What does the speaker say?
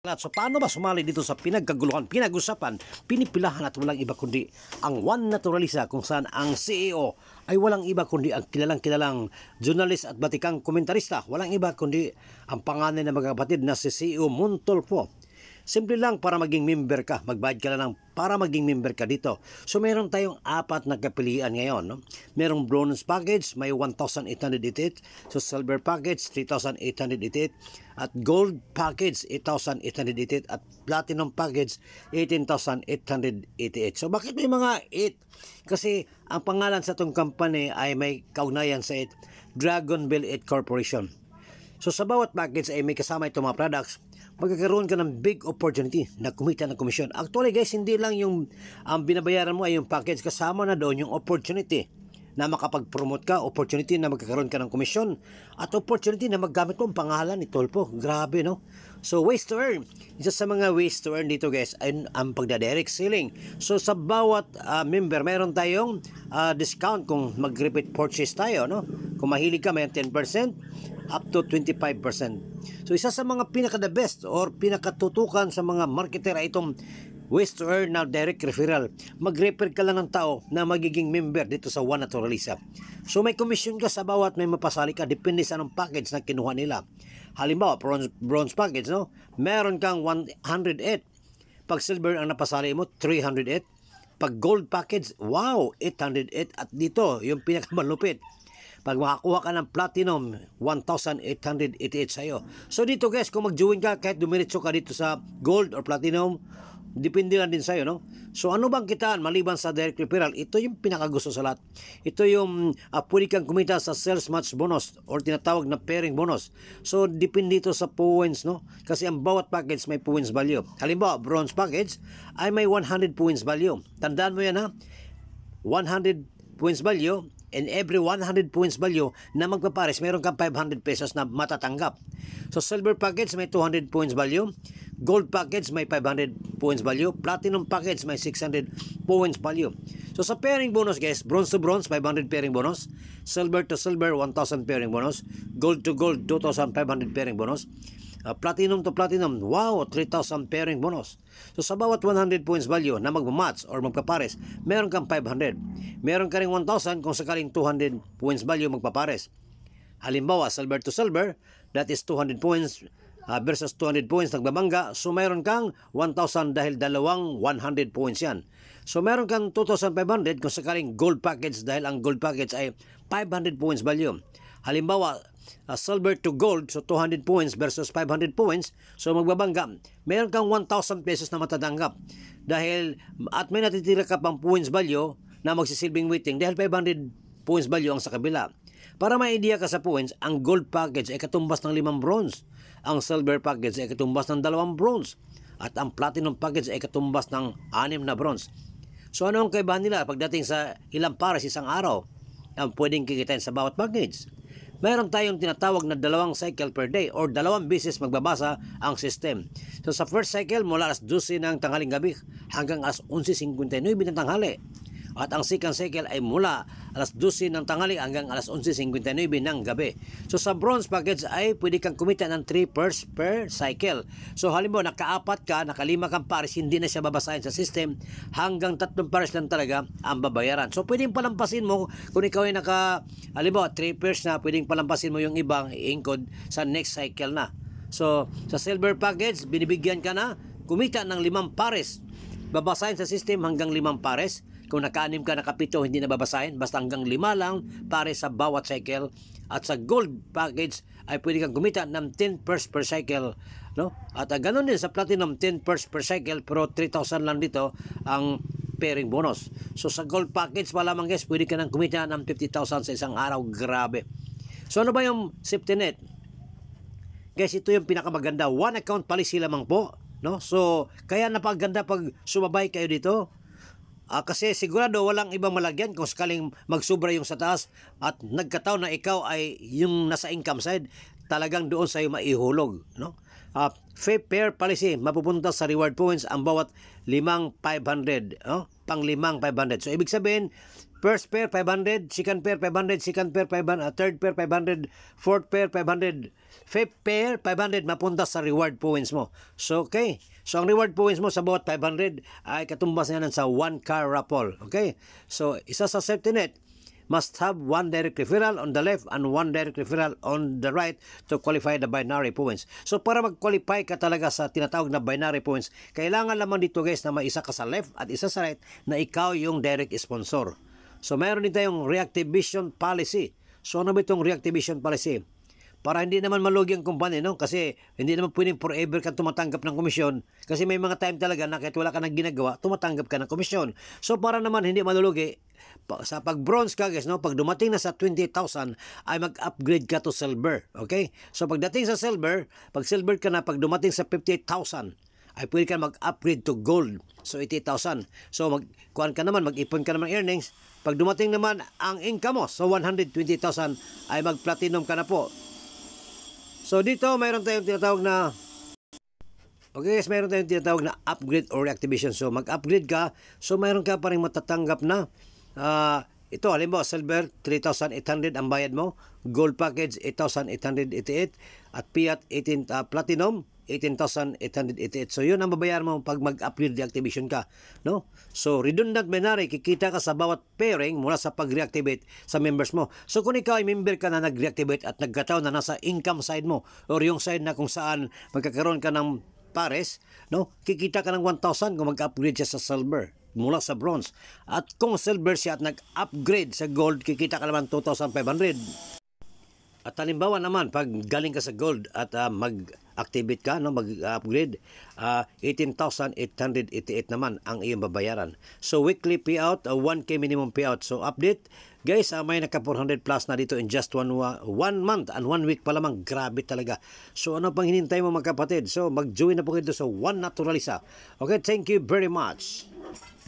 At so paano ba sumali dito sa pinagkaguluhan, pinag-usapan, pinipilahan at walang iba kundi ang One Naturalisa kung saan ang CEO ay walang iba kundi ang kilalang-kilalang journalist at batikang komentarista. Walang iba kundi ang panganay na mga na si CEO Muntolpo. Simple lang para maging member ka. Magbayad ka lang para maging member ka dito. So meron tayong apat na kapilian ngayon. No? Merong bronze package, may 1,888. So silver package, 3,888. At gold package, 8,888. At platinum package, 18,888. So bakit may mga 8? Kasi ang pangalan sa itong company ay may kaugnayan sa it. Dragon 8 Corporation. So sa bawat package ay may kasama itong mga products magkakaroon ka ng big opportunity na kumita ng komisyon. Actually guys, hindi lang yung ang binabayaran mo ay yung package kasama na doon yung opportunity na makapag-promote ka, opportunity na magkakaroon ka ng komisyon, at opportunity na maggamit mo ang pangalan ni Tolpo. Grabe, no? So, ways to earn. Isa sa mga ways to earn dito, guys, ay ang pagdadirect selling. So, sa bawat uh, member, meron tayong uh, discount kung mag-repeat purchase tayo, no? Kung mahilig ka, may 10%. Uh, to 25%. So isa sa mga pinaka the best or pinakatutukan sa mga marketer ay itong ways to earn now direct referral. Mag-refer ka lang ng tao na magiging member dito sa One Naturalisa. So may commission ka sa bawat may mapasali ka depende sa anong package na kinuha nila. Halimbawa, bronze, bronze package, no? Meron kang 108. Pag silver ang napasali mo, 308. Pag gold package, wow, 808 at dito, yung pinakamalupit, pag makakuha ka ng platinum, 1,888 sa'yo. So dito guys, kung mag-join ka, kahit dumiritso ka dito sa gold or platinum, depende lang din sa'yo, no? So ano bang kitaan maliban sa direct referral? Ito yung pinakagusto sa lahat. Ito yung uh, pwede kang kumita sa sales match bonus or tinatawag na pairing bonus. So depende ito sa points, no? Kasi ang bawat package may points value. Halimbawa, bronze package ay may 100 points value. Tandaan mo yan, ha? 100 points value and every 100 points value na magpapares, meron kang 500 pesos na matatanggap. So silver package may 200 points value, gold package may 500 points value, platinum package may 600 points value. So sa pairing bonus guys, bronze to bronze 500 pairing bonus, silver to silver 1000 pairing bonus, gold to gold 2500 pairing bonus, uh, platinum to platinum, wow, 3,000 pairing bonus. So sa bawat 100 points value na magmamatch or magkapares, meron kang 500. Meron ka rin 1,000 kung sakaling 200 points value magpapares. Halimbawa, silver to silver, that is 200 points uh, versus 200 points nagbabangga. So meron kang 1,000 dahil dalawang 100 points yan. So meron kang 2,500 kung sakaling gold package dahil ang gold package ay 500 points value. Halimbawa, uh, silver to gold, so 200 points versus 500 points, so magbabangga. Meron kang 1,000 pesos na matatanggap. Dahil, at may natitira ka pang points value na magsisilbing waiting dahil 500 points value ang sa kabila. Para ma-idea ka sa points, ang gold package ay katumbas ng limang bronze. Ang silver package ay katumbas ng dalawang bronze. At ang platinum package ay katumbas ng anim na bronze. So ano ang kaibahan nila pagdating sa ilang pares isang araw ang pwedeng kikitain sa bawat package? meron tayong tinatawag na dalawang cycle per day or dalawang bisis magbabasa ang system. So sa first cycle mula alas 12 ng tanghaling gabi hanggang alas 11.59 ng tanghali. At ang second cycle ay mula alas 12 ng tanghali hanggang alas 11.59 ng gabi. So sa bronze package ay pwede kang kumita ng 3 pairs per cycle. So halimbawa nakaapat ka, nakalima kang pares, hindi na siya babasahin sa system. Hanggang tatlong pares lang talaga ang babayaran. So pwedeng palampasin mo kung ikaw ay naka, halimbawa 3 pairs na, pwedeng palampasin mo yung ibang i-encode sa next cycle na. So, sa silver package, binibigyan ka na kumita ng limang pares. Babasahin sa system hanggang limang pares. Kung nakaanim ka, nakapito, hindi nababasahin. Basta hanggang lima lang pare sa bawat cycle. At sa gold package ay pwede kang gumita ng 10 pairs per cycle. No? At uh, ganun din sa platinum 10 pairs per cycle pero 3,000 lang dito ang pairing bonus. So sa gold package wala mang guys, pwede ka nang kumita ng 50,000 sa isang araw. Grabe. So ano ba yung safety net? Guys, ito yung pinakamaganda. One account policy lamang po. No? So, kaya napaganda pag sumabay kayo dito. Uh, kasi sigurado walang ibang malagyan kung sakaling magsubra yung sa taas at nagkataon na ikaw ay yung nasa income side, talagang doon sa'yo maihulog. No? Uh, fair policy, mapupunta sa reward points ang bawat limang 500. No? Pang limang 500. So, ibig sabihin, First pair 500, second pair 500, second pair 500, uh, third pair 500, fourth pair 500, fifth pair 500 mapunta sa reward points mo. So okay. So ang reward points mo sa bawat 500 ay katumbas niyan sa one car raffle. Okay? So isa sa safety net must have one direct referral on the left and one direct referral on the right to qualify the binary points. So para mag-qualify ka talaga sa tinatawag na binary points, kailangan lamang dito guys na may isa ka sa left at isa sa right na ikaw yung direct sponsor. So mayroon din tayong reactivation policy. So ano ba itong reactivation policy? Para hindi naman malugi ang company, no? Kasi hindi naman pwedeng forever kang tumatanggap ng komisyon. Kasi may mga time talaga na kahit wala ka nang ginagawa, tumatanggap ka ng komisyon. So para naman hindi malulugi, sa pag bronze ka guys, no? pag dumating na sa 28,000 ay mag-upgrade ka to silver. Okay? So pagdating sa silver, pag silver ka na, pag dumating sa 58,000, ay pwede ka mag-upgrade to gold. So, 80,000. So, mag, kuhan ka naman, mag-ipon ka naman earnings. Pag dumating naman ang income mo sa 120,000 ay mag-platinum ka na po. So dito mayroon tayong tinatawag na Okay guys, mayroon tayong tinatawag na upgrade or reactivation. So mag-upgrade ka, so mayroon ka pa rin matatanggap na uh, ito halimbawa silver 3,800 ang bayad mo, gold package 8,888 at fiat 18 uh, ah, platinum 18,888. So, yun ang babayaran mo pag mag-upgrade deactivation ka. No? So, redundant binary, kikita ka sa bawat pairing mula sa pag-reactivate sa members mo. So, kung ikaw ay member ka na nag-reactivate at nagkataon na nasa income side mo or yung side na kung saan magkakaroon ka ng pares, no? kikita ka ng 1,000 kung mag-upgrade siya sa silver mula sa bronze. At kung silver siya at nag-upgrade sa gold, kikita ka naman 2,500. At halimbawa naman, pag galing ka sa gold at uh, mag-activate ka, no, mag-upgrade, uh, ah, 18,888 naman ang iyong babayaran. So, weekly payout, uh, ah, 1K minimum payout. So, update, guys, uh, may naka 400 plus na dito in just one, one month and one week pa lamang. Grabe talaga. So, ano pang hinintay mo mga kapatid? So, mag-join na po kayo sa One Naturalisa. Okay, thank you very much.